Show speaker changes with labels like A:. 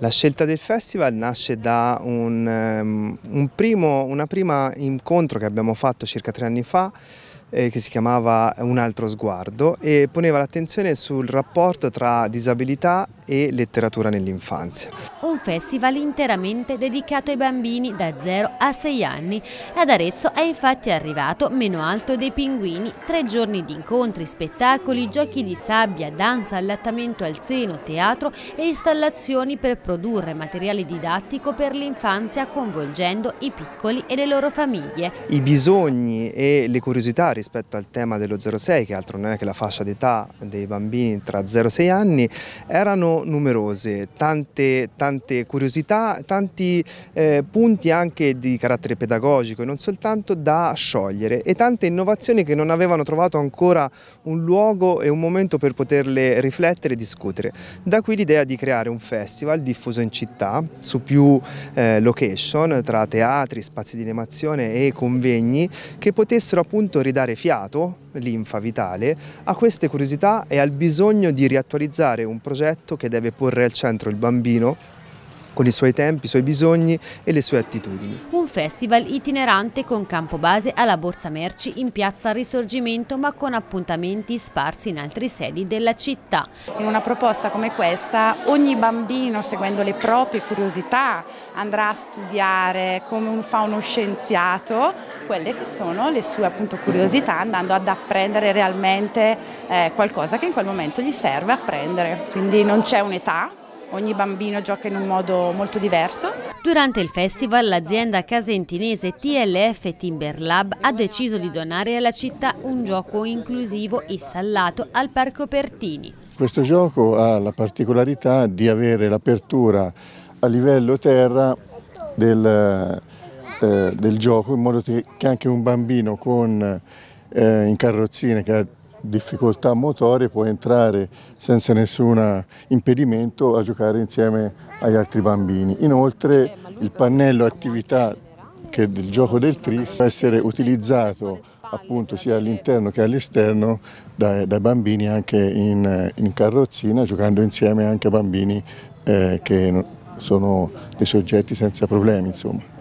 A: La scelta del festival nasce da un, ehm, un primo, una prima incontro che abbiamo fatto circa tre anni fa eh, che si chiamava Un altro sguardo e poneva l'attenzione sul rapporto tra disabilità e letteratura nell'infanzia.
B: Un festival interamente dedicato ai bambini da 0 a 6 anni. Ad Arezzo è infatti arrivato Meno Alto dei Pinguini, tre giorni di incontri, spettacoli, giochi di sabbia, danza, allattamento al seno, teatro e installazioni per produrre materiale didattico per l'infanzia coinvolgendo i piccoli e le loro famiglie.
A: I bisogni e le curiosità rispetto al tema dello 06, che altro non è che la fascia d'età dei bambini tra 0 e 6 anni, erano numerose, tante, tante curiosità, tanti eh, punti anche di carattere pedagogico e non soltanto da sciogliere e tante innovazioni che non avevano trovato ancora un luogo e un momento per poterle riflettere e discutere. Da qui l'idea di creare un festival diffuso in città su più eh, location tra teatri, spazi di animazione e convegni che potessero appunto ridare dare fiato, linfa vitale, a queste curiosità e al bisogno di riattualizzare un progetto che deve porre al centro il bambino con i suoi tempi, i suoi bisogni e le sue attitudini.
B: Un festival itinerante con campo base alla Borsa Merci in piazza Risorgimento ma con appuntamenti
C: sparsi in altri sedi della città. In una proposta come questa ogni bambino seguendo le proprie curiosità andrà a studiare come un, fa uno scienziato quelle che sono le sue appunto, curiosità andando ad apprendere realmente eh, qualcosa che in quel momento gli serve apprendere, quindi non c'è un'età ogni bambino gioca in un modo molto diverso. Durante il festival l'azienda casentinese
B: TLF Timberlab ha deciso di donare alla città un gioco inclusivo e sallato al Parco Pertini.
D: Questo gioco ha la particolarità di avere l'apertura a livello terra del, eh, del, gioco in modo che anche un bambino con, eh, in carrozzina che ha difficoltà motorie può entrare senza nessun impedimento a giocare insieme agli altri bambini. Inoltre il pannello attività che del gioco del tris può essere utilizzato appunto sia all'interno che all'esterno dai, dai, bambini anche in, in, carrozzina giocando insieme anche a bambini eh, che sono dei soggetti senza problemi insomma.